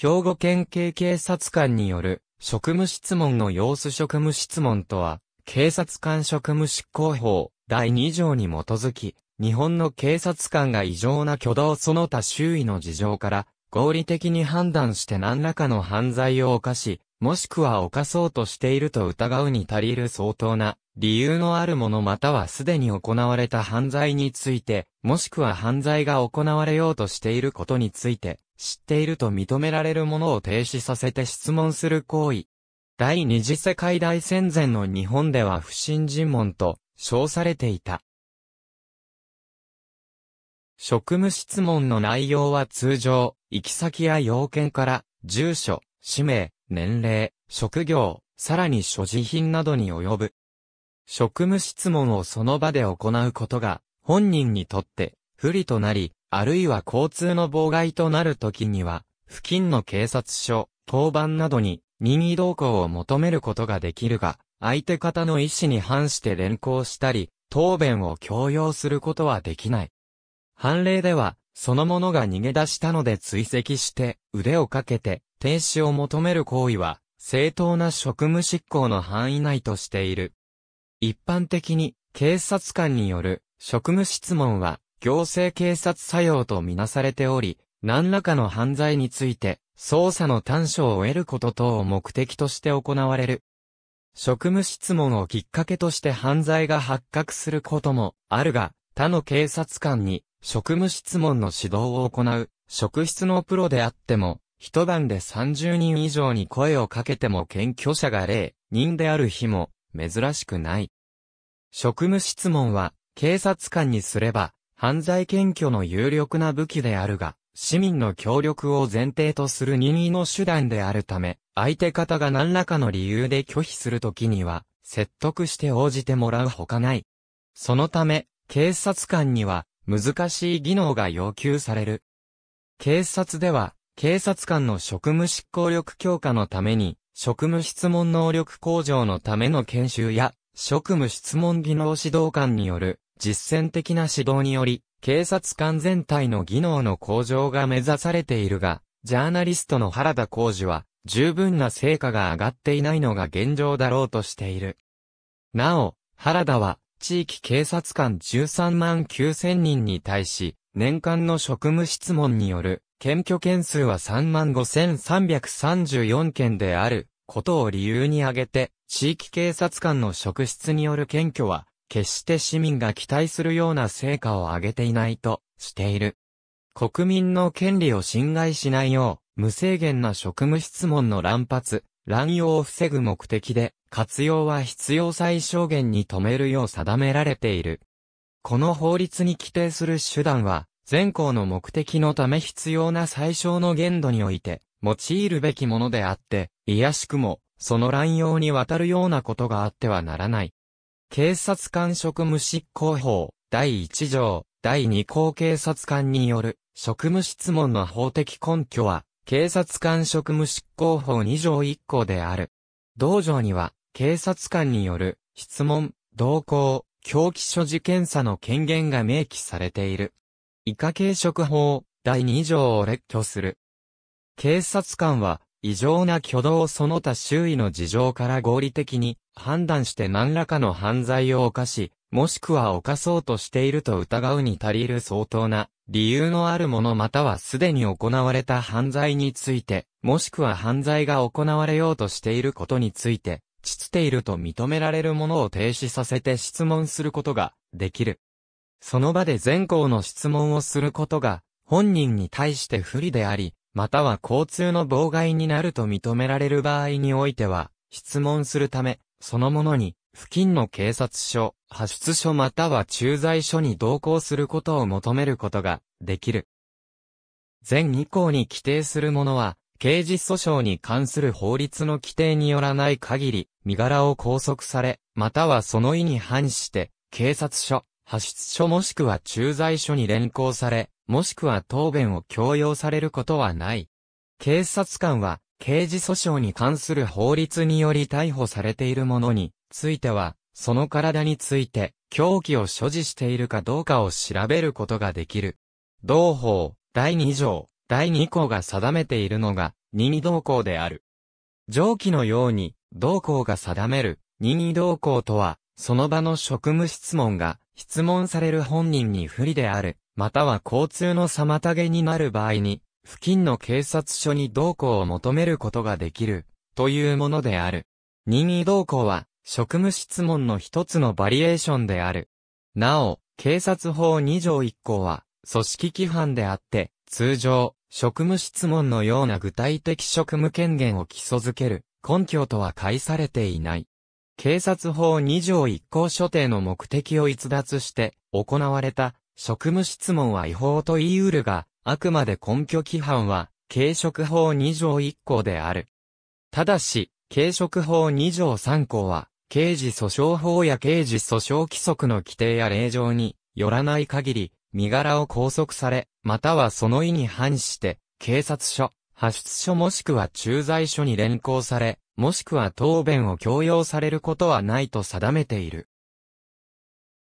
兵庫県警警察官による職務質問の様子職務質問とは、警察官職務執行法第2条に基づき、日本の警察官が異常な挙動その他周囲の事情から合理的に判断して何らかの犯罪を犯し、もしくは犯そうとしていると疑うに足りる相当な理由のあるものまたはすでに行われた犯罪について、もしくは犯罪が行われようとしていることについて、知っていると認められるものを停止させて質問する行為。第二次世界大戦前の日本では不信尋問と称されていた。職務質問の内容は通常、行き先や要件から、住所、氏名、年齢、職業、さらに所持品などに及ぶ。職務質問をその場で行うことが、本人にとって不利となり、あるいは交通の妨害となる時には、付近の警察署、交番などに任意同行を求めることができるが、相手方の意思に反して連行したり、答弁を強要することはできない。判例では、その者が逃げ出したので追跡して、腕をかけて、停止を求める行為は、正当な職務執行の範囲内としている。一般的に、警察官による職務質問は、行政警察作用とみなされており、何らかの犯罪について、捜査の短所を得ること等を目的として行われる。職務質問をきっかけとして犯罪が発覚することもあるが、他の警察官に職務質問の指導を行う、職質のプロであっても、一晩で30人以上に声をかけても検挙者が0人である日も珍しくない。職務質問は警察官にすれば犯罪検挙の有力な武器であるが、市民の協力を前提とする任意の手段であるため、相手方が何らかの理由で拒否するときには、説得して応じてもらうほかない。そのため、警察官には、難しい技能が要求される。警察では、警察官の職務執行力強化のために、職務質問能力向上のための研修や、職務質問技能指導官による実践的な指導により、警察官全体の技能の向上が目指されているが、ジャーナリストの原田浩二は、十分な成果が上がっていないのが現状だろうとしている。なお、原田は、地域警察官13万9000人に対し、年間の職務質問による、検挙件数は3万5334件である、ことを理由に挙げて、地域警察官の職質による検挙は、決して市民が期待するような成果を上げていないとしている。国民の権利を侵害しないよう、無制限な職務質問の乱発、乱用を防ぐ目的で、活用は必要最小限に止めるよう定められている。この法律に規定する手段は、全校の目的のため必要な最小の限度において、用いるべきものであって、いやしくも、その乱用にわたるようなことがあってはならない。警察官職務執行法、第1条、第2項警察官による職務質問の法的根拠は、警察官職務執行法2条1項である。道場には、警察官による質問、同行、狂気所持検査の権限が明記されている。以下警職法、第2条を列挙する。警察官は、異常な挙動その他周囲の事情から合理的に判断して何らかの犯罪を犯し、もしくは犯そうとしていると疑うに足りる相当な理由のあるものまたはすでに行われた犯罪について、もしくは犯罪が行われようとしていることについて、っていると認められるものを停止させて質問することができる。その場で全行の質問をすることが本人に対して不利であり、または交通の妨害になると認められる場合においては、質問するため、そのものに、付近の警察署、派出所または駐在所に同行することを求めることができる。全2項に規定するものは、刑事訴訟に関する法律の規定によらない限り、身柄を拘束され、またはその意に反して、警察署、派出所もしくは駐在所に連行され、もしくは答弁を強要されることはない。警察官は、刑事訴訟に関する法律により逮捕されているものについては、その体について、凶器を所持しているかどうかを調べることができる。同法、第2条、第2項が定めているのが、任意同行である。上記のように、同行が定める、任意同行とは、その場の職務質問が、質問される本人に不利である、または交通の妨げになる場合に、付近の警察署に同行を求めることができる、というものである。任意同行は、職務質問の一つのバリエーションである。なお、警察法2条1項は、組織規範であって、通常、職務質問のような具体的職務権限を基礎づける根拠とは解されていない。警察法2条1項所定の目的を逸脱して行われた職務質問は違法と言い得るが、あくまで根拠規範は、軽食法2条1項である。ただし、軽食法2条3項は、刑事訴訟法や刑事訴訟規則の規定や令状によらない限り、身柄を拘束され、またはその意に反して、警察署、派出所もしくは駐在所に連行され、もしくは答弁を強要されることはないと定めている。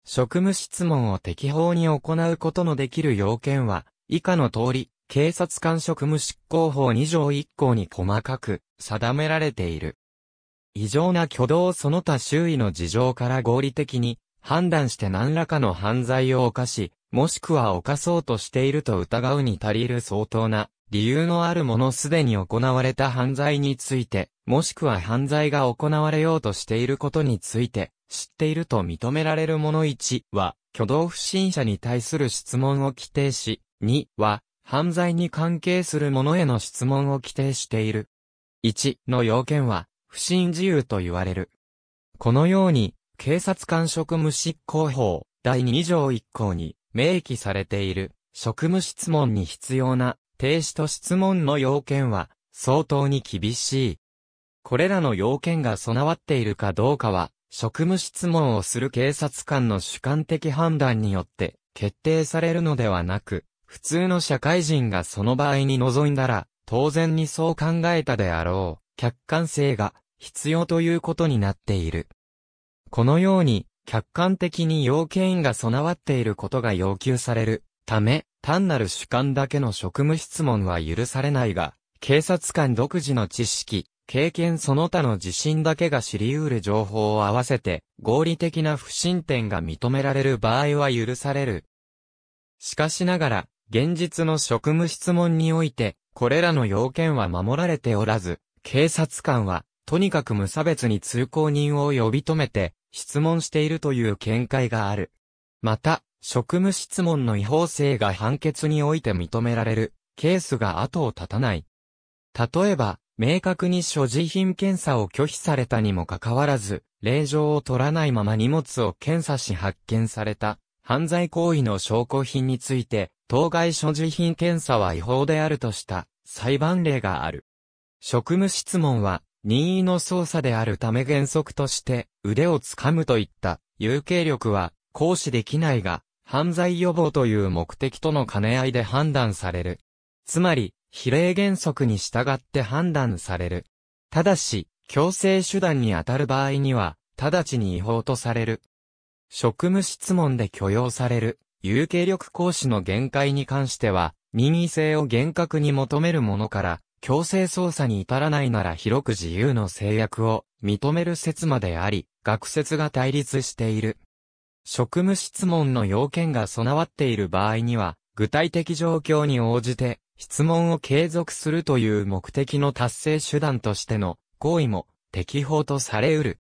職務質問を適法に行うことのできる要件は、以下の通り、警察官職務執行法2条1項に細かく定められている。異常な挙動その他周囲の事情から合理的に判断して何らかの犯罪を犯し、もしくは犯そうとしていると疑うに足りる相当な理由のあるものすでに行われた犯罪について、もしくは犯罪が行われようとしていることについて、知っていると認められるもの1は、挙動不審者に対する質問を規定し、2は、犯罪に関係するものへの質問を規定している。1の要件は、不審自由と言われる。このように、警察官職務執行法第2条1項に明記されている職務質問に必要な停止と質問の要件は相当に厳しい。これらの要件が備わっているかどうかは職務質問をする警察官の主観的判断によって決定されるのではなく、普通の社会人がその場合に臨んだら、当然にそう考えたであろう、客観性が必要ということになっている。このように、客観的に要件が備わっていることが要求されるため、単なる主観だけの職務質問は許されないが、警察官独自の知識、経験その他の自信だけが知り得る情報を合わせて、合理的な不信点が認められる場合は許される。しかしながら、現実の職務質問において、これらの要件は守られておらず、警察官は、とにかく無差別に通行人を呼び止めて、質問しているという見解がある。また、職務質問の違法性が判決において認められるケースが後を絶たない。例えば、明確に所持品検査を拒否されたにもかかわらず、令状を取らないまま荷物を検査し発見された犯罪行為の証拠品について、当該所持品検査は違法であるとした裁判例がある。職務質問は任意の操作であるため原則として、腕を掴むといった有形力は行使できないが、犯罪予防という目的との兼ね合いで判断される。つまり、比例原則に従って判断される。ただし、強制手段に当たる場合には、直ちに違法とされる。職務質問で許容される、有形力行使の限界に関しては、任意性を厳格に求めるものから、強制捜査に至らないなら広く自由の制約を認める説まであり、学説が対立している。職務質問の要件が備わっている場合には、具体的状況に応じて質問を継続するという目的の達成手段としての行為も適法とされうる。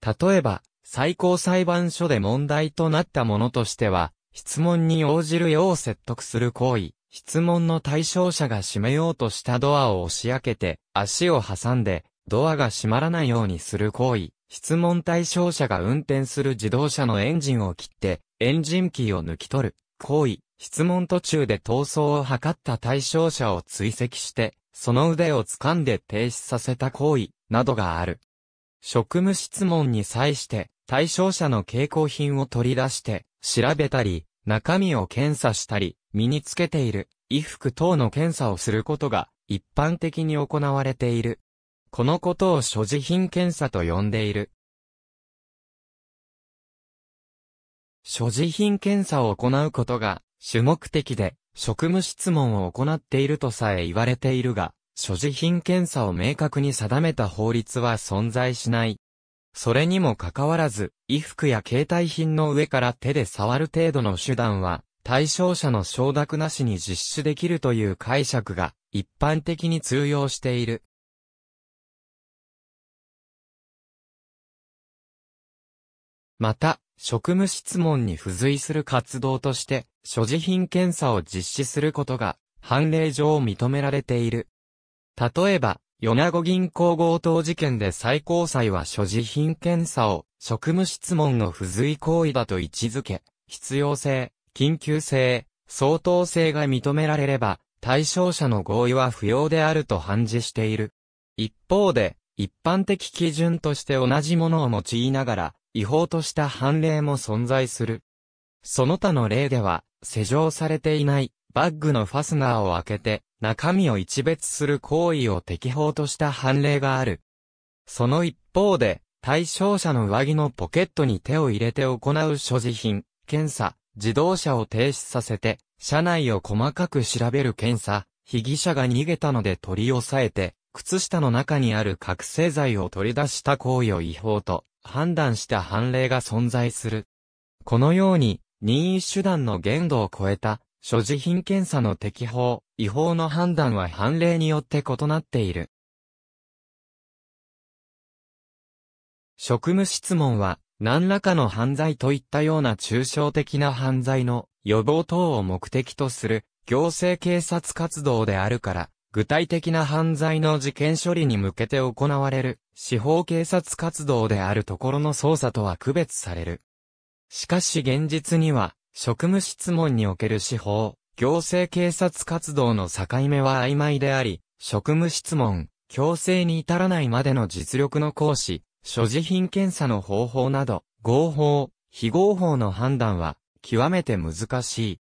例えば、最高裁判所で問題となったものとしては、質問に応じるよう説得する行為、質問の対象者が閉めようとしたドアを押し開けて、足を挟んで、ドアが閉まらないようにする行為。質問対象者が運転する自動車のエンジンを切って、エンジンキーを抜き取る行為。質問途中で逃走を図った対象者を追跡して、その腕を掴んで停止させた行為、などがある。職務質問に際して、対象者の傾向品を取り出して、調べたり、中身を検査したり、身につけている衣服等の検査をすることが一般的に行われている。このことを所持品検査と呼んでいる。所持品検査を行うことが主目的で職務質問を行っているとさえ言われているが、所持品検査を明確に定めた法律は存在しない。それにもかかわらず、衣服や携帯品の上から手で触る程度の手段は、対象者の承諾なしに実施できるという解釈が一般的に通用している。また、職務質問に付随する活動として、所持品検査を実施することが、判例上認められている。例えば、米子銀行強盗事件で最高裁は所持品検査を職務質問の付随行為だと位置づけ、必要性、緊急性、相当性が認められれば、対象者の合意は不要であると判示している。一方で、一般的基準として同じものを用いながら、違法とした判例も存在する。その他の例では、施錠されていないバッグのファスナーを開けて、中身を一別する行為を適法とした判例がある。その一方で、対象者の上着のポケットに手を入れて行う所持品、検査、自動車を停止させて、車内を細かく調べる検査、被疑者が逃げたので取り押さえて、靴下の中にある覚醒剤を取り出した行為を違法と判断した判例が存在する。このように、任意手段の限度を超えた所持品検査の適法、違法の判断は判例によって異なっている。職務質問は、何らかの犯罪といったような抽象的な犯罪の予防等を目的とする行政警察活動であるから、具体的な犯罪の事件処理に向けて行われる司法警察活動であるところの捜査とは区別される。しかし現実には、職務質問における司法、行政警察活動の境目は曖昧であり、職務質問、強制に至らないまでの実力の行使、所持品検査の方法など、合法、非合法の判断は、極めて難しい。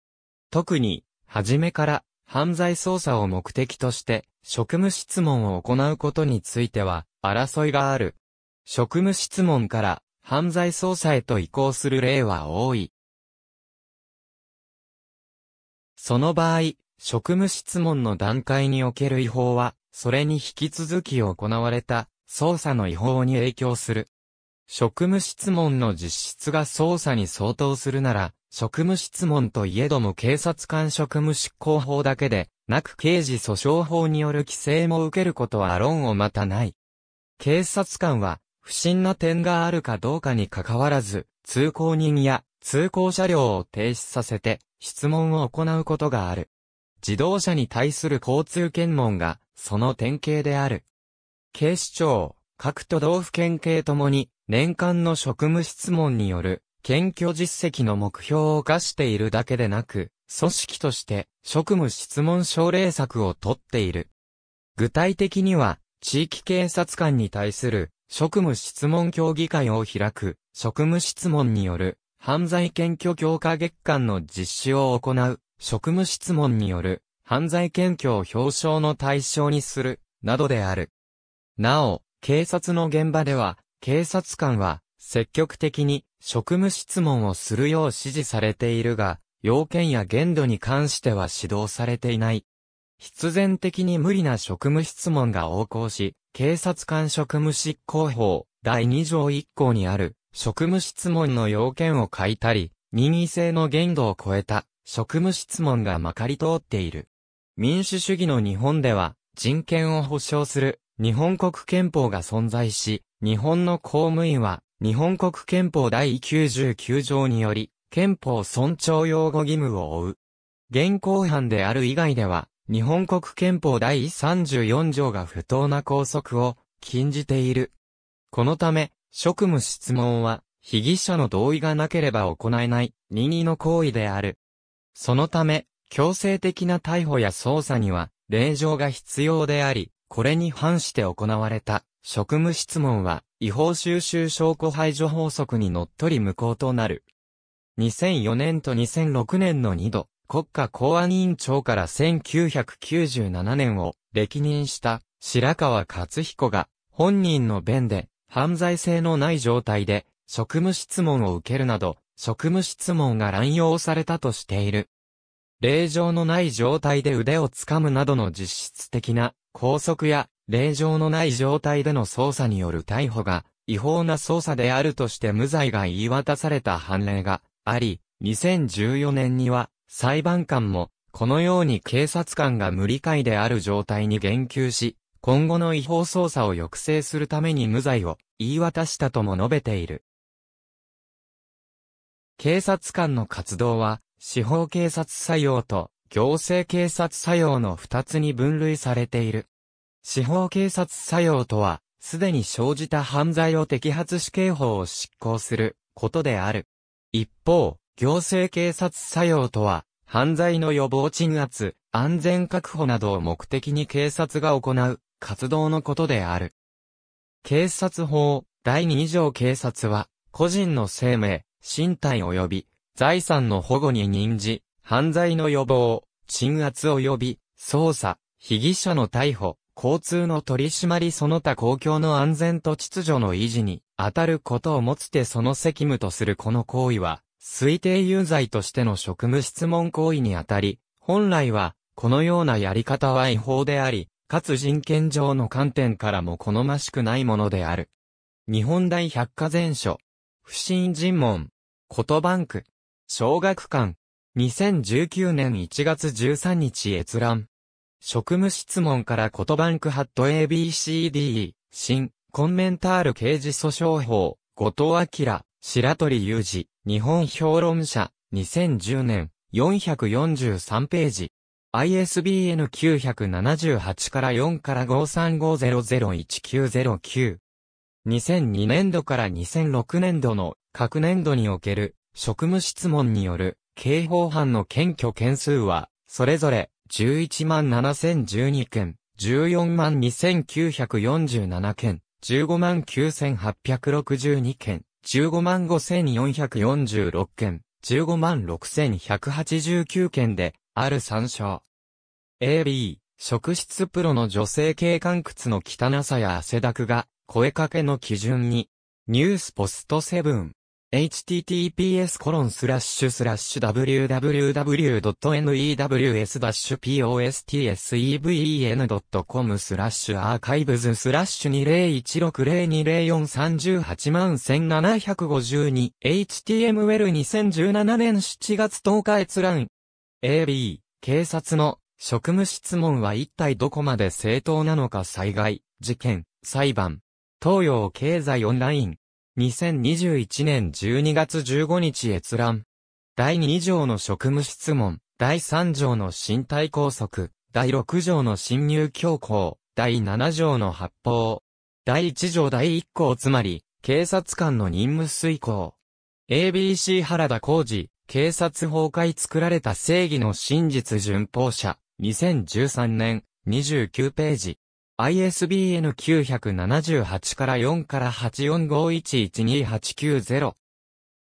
特に、初めから、犯罪捜査を目的として、職務質問を行うことについては、争いがある。職務質問から、犯罪捜査へと移行する例は多い。その場合、職務質問の段階における違法は、それに引き続き行われた捜査の違法に影響する。職務質問の実質が捜査に相当するなら、職務質問といえども警察官職務執行法だけで、なく刑事訴訟法による規制も受けることは論をまたない。警察官は、不審な点があるかどうかに関わらず、通行人や通行車両を停止させて質問を行うことがある。自動車に対する交通検問がその典型である。警視庁、各都道府県警ともに年間の職務質問による検挙実績の目標を課しているだけでなく、組織として職務質問奨励策をとっている。具体的には、地域警察官に対する職務質問協議会を開く、職務質問による犯罪検挙強化月間の実施を行う、職務質問による、犯罪検挙を表彰の対象にする、などである。なお、警察の現場では、警察官は、積極的に職務質問をするよう指示されているが、要件や限度に関しては指導されていない。必然的に無理な職務質問が横行し、警察官職務執行法第2条1項にある職務質問の要件を書いたり、任意性の限度を超えた職務質問がまかり通っている。民主主義の日本では人権を保障する日本国憲法が存在し、日本の公務員は日本国憲法第99条により憲法尊重擁護義務を負う。現行犯である以外では日本国憲法第34条が不当な拘束を禁じている。このため、職務質問は、被疑者の同意がなければ行えない、任意の行為である。そのため、強制的な逮捕や捜査には、令状が必要であり、これに反して行われた、職務質問は、違法収集証拠排除法則にのっとり無効となる。2004年と2006年の2度、国家公安委員長から1997年を歴任した白川勝彦が本人の弁で犯罪性のない状態で、職務質問を受けるなど、職務質問が乱用されたとしている。令状のない状態で腕をつかむなどの実質的な拘束や、令状のない状態での捜査による逮捕が、違法な捜査であるとして無罪が言い渡された判例があり、2014年には、裁判官も、このように警察官が無理解である状態に言及し、今後の違法捜査を抑制するために無罪を言い渡したとも述べている。警察官の活動は、司法警察作用と行政警察作用の二つに分類されている。司法警察作用とは、すでに生じた犯罪を摘発し刑法を執行することである。一方、行政警察作用とは、犯罪の予防鎮圧、安全確保などを目的に警察が行う活動のことである。警察法第2条警察は、個人の生命、身体及び財産の保護に任じ、犯罪の予防、鎮圧及び捜査、被疑者の逮捕、交通の取り締まりその他公共の安全と秩序の維持に当たることをもつてその責務とするこの行為は、推定有罪としての職務質問行為にあたり、本来は、このようなやり方は違法であり、かつ人権上の観点からも好ましくないものである。日本大百科全書、不審尋問、ことバンク、小学館、2019年1月13日閲覧。職務質問からことバンクハット ABCDE、新、コンメンタール刑事訴訟法、後藤明、白鳥雄二、日本評論者、2010年、443ページ。ISBN 978から4から535001909。2002年度から2006年度の各年度における職務質問による刑法犯の検挙件数は、それぞれ11 7012件、14 2947件、15 9862件、15 5446件、15 6189件である参照。AB、職質プロの女性系官屈の汚さや汗だくが、声かけの基準に、ニュースポストセブン、https コロンスラッシュスラッシュ www.news-postseven.com スラッシュアーカイブズスラッシュ201602004 38万 1752html2017 年7月10日閲覧 AB、警察の職務質問は一体どこまで正当なのか災害、事件、裁判。東洋経済オンライン。2021年12月15日閲覧。第2条の職務質問。第3条の身体拘束。第6条の侵入強行。第7条の発砲。第1条第1項つまり、警察官の任務遂行。ABC 原田浩二、警察崩壊作られた正義の真実順法者、2013年、29ページ。ISBN 978から4から8451128990。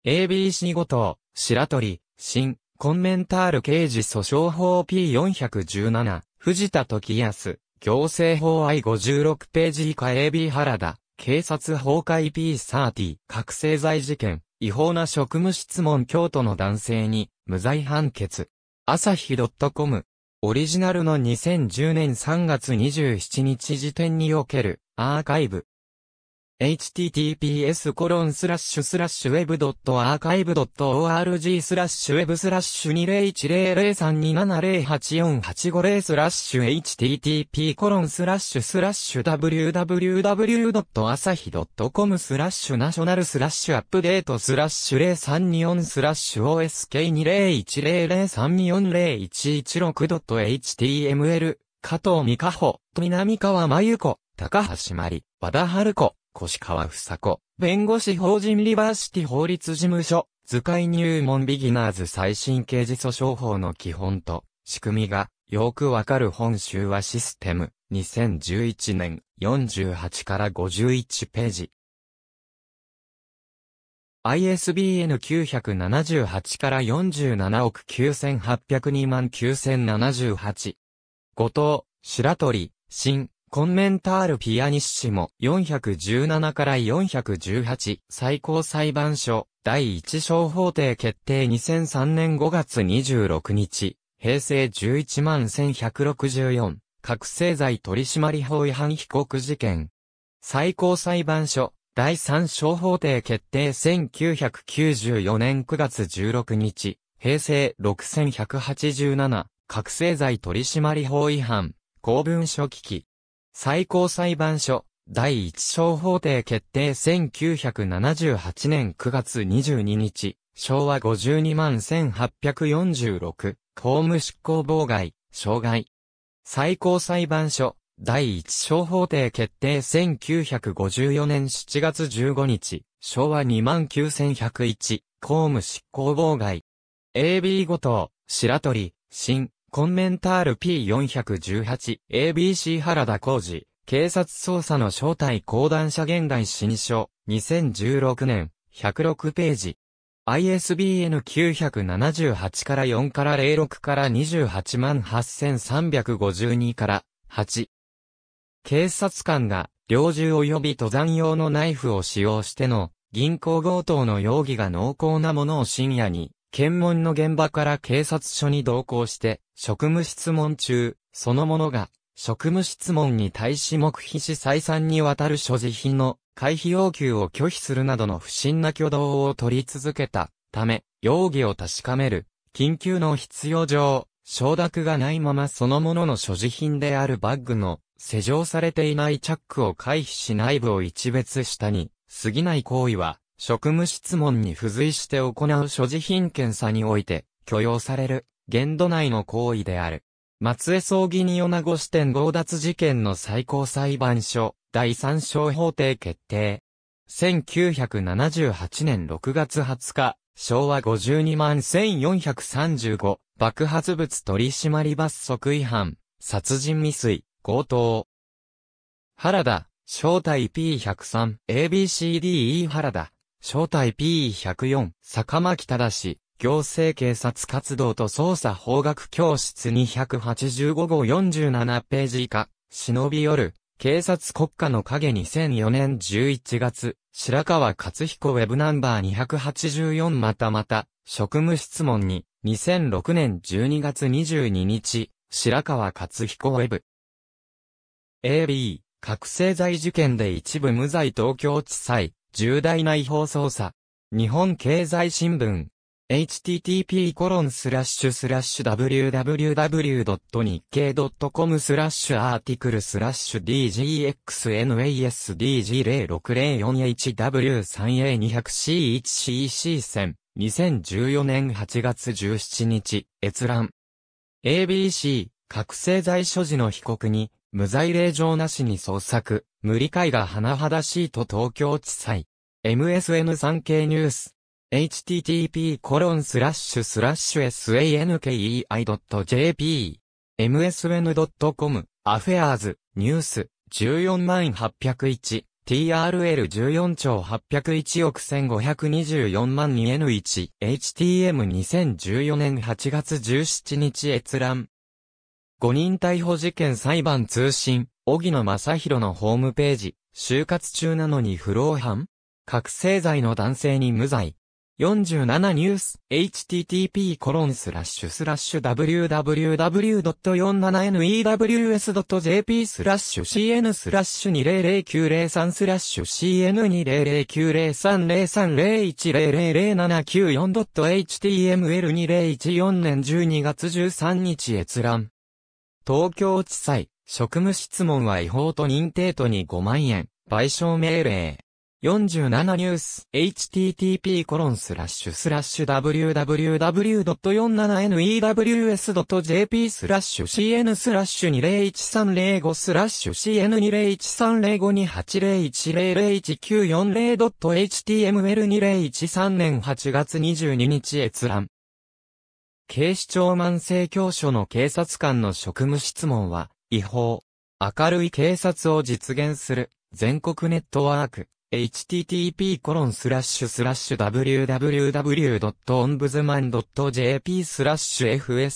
ABC ごと、白鳥、新、コンメンタール刑事訴訟法 P417、藤田時康、行政法 I56 ページ以下 AB 原田、警察崩壊 P30、覚醒剤事件。違法な職務質問京都の男性に、無罪判決。朝日 .com。オリジナルの2010年3月27日時点における、アーカイブ。https コロンスラッシュスラッシュウェブアーカイブ org スラッシュウェブスラッシュ2010032708485スラッシュ http コロンスラッシュスラッシュ www.asahi.com スラッシュナショナルスラッシュアップデートスラッシュ0324スラッシュ o s k 2 0 1 0 0 3 4 0 1 1 6 h t m l 加藤美香穂、南川真由子、高橋まり、和田春子。越川房子、弁護士法人リバーシティ法律事務所、図解入門ビギナーズ最新刑事訴訟法の基本と、仕組みが、よくわかる本集はシステム、2011年、48から51ページ。ISBN 978から47億9802万9078。後藤、白鳥、新、コンメンタールピアニッシモ417から418最高裁判所第一小法廷決定2003年5月26日平成11万1164覚醒剤取締法違反被告事件最高裁判所第三小法廷決定1994年9月16日平成6187覚醒剤取締法違反公文書危機最高裁判所、第一小法廷決定1978年9月22日、昭和52万1846、公務執行妨害、障害。最高裁判所、第一小法廷決定1954年7月15日、昭和29101、公務執行妨害。AB ごと、白鳥、新、コンメンタール P418、ABC 原田浩二、警察捜査の正体講談社現代新書、2016年、106ページ。ISBN 978から4から06から28万8352から8。警察官が猟銃及び登山用のナイフを使用しての銀行強盗の容疑が濃厚なものを深夜に検問の現場から警察署に同行して、職務質問中、そのものが、職務質問に対し黙秘し再三にわたる所持品の回避要求を拒否するなどの不審な挙動を取り続けたため、容疑を確かめる、緊急の必要上、承諾がないままそのものの所持品であるバッグの施錠されていないチャックを回避し内部を一別したに過ぎない行為は職務質問に付随して行う所持品検査において、許容される、限度内の行為である。松江葬儀に米子支店強奪事件の最高裁判所、第三小法廷決定。1978年6月20日、昭和52万1435、爆発物取締罰則違反、殺人未遂、強盗。原田、正体 P103、ABCDE 原田。正体 P104、坂巻正、行政警察活動と捜査法学教室285号47ページ以下、忍び寄る、警察国家の影2004年11月、白川勝彦ウェブナンバー284またまた、職務質問に、2006年12月22日、白川勝彦ウェブ。AB、覚醒剤事件で一部無罪東京地裁、重大な違法捜査。日本経済新聞。http://www.nikkei.com コロンススラッシュスラッシュアーティクルスラッシュ DGXNASDG0604HW3A200C1CC 0 2014年8月17日閲覧 ABC 覚醒剤所持の被告に無罪令状なしに捜索無理解が甚だしいと東京地裁。MSN3 経ニュース。http コロンスラッシュスラッシュ sankei.jp msn.com アフェアーズニュース14万801 TRL14 兆801億1524万 2N1 HTM2014 年8月17日閲覧5人逮捕事件裁判通信小木野正宏のホームページ、就活中なのに不老犯覚醒剤の男性に無罪。47ニュース、http コロンスラッシュスラッシュ www.47news.jp スラッシュ cn スラッシュ200903スラッシュ cn2009030301000794.html2014 年12月13日閲覧。東京地裁。職務質問は違法と認定とに5万円、賠償命令。47ニュース http コロンスラッシュスラッシュ www.47news.jp スラッシュ cn スラッシュ201305スラッシュ c n 2 0 1 3 0 5 2 8 0 1 0 0 1 9 4 0 h t m l 2 0 1 3年8月22日閲覧警視庁万性教書の警察官の職務質問は違法、明るい警察を実現する、全国ネットワーク、http://www.ombudsman.jp スラッシュ fswiki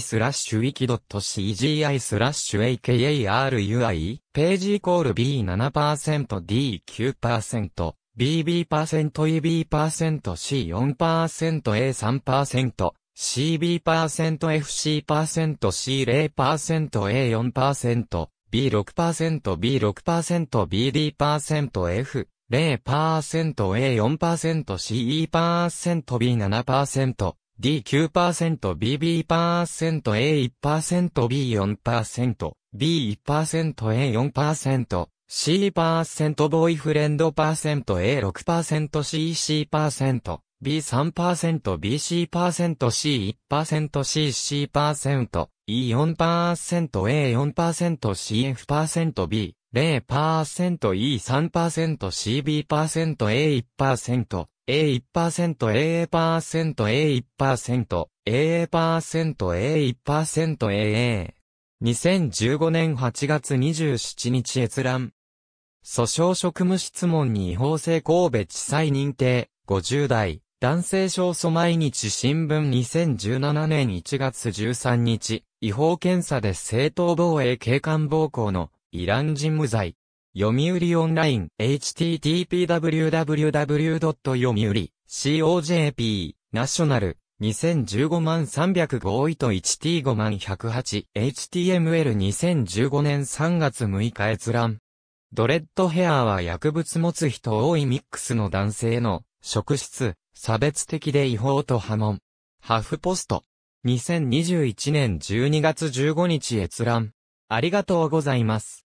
スラッシュ wiki.cgi スラッシュ akarui ページイコール b7%d9% bb%eb%c4%a3% CB%FC%C0%A4%、B6%、B6%、BD%、F0%、A4%、CE%、B7%、D9%、BB%、A1%、B4%、B1%、A4%、C% b ボーイフレンド %A6%、CC%。B3%、BC%、C1%、CC%、E4%、A4%、CF%、B0%、E3%、CB%、A1%、A1%、A1%、A1%、AA%、AA%、AA2015 年8月27日閲覧。訴訟職務質問に違法性神戸地裁認定、50代。男性少訴毎日新聞2017年1月13日、違法検査で正当防衛警官暴行のイラン人無罪。読売オンライン http://www. 読売 COJP ナショナル2015万305位と 1T5 万 108HTML2015 年3月6日閲覧。ドレッドヘアーは薬物持つ人多いミックスの男性の職質、差別的で違法と波紋。ハフポスト。2021年12月15日閲覧。ありがとうございます。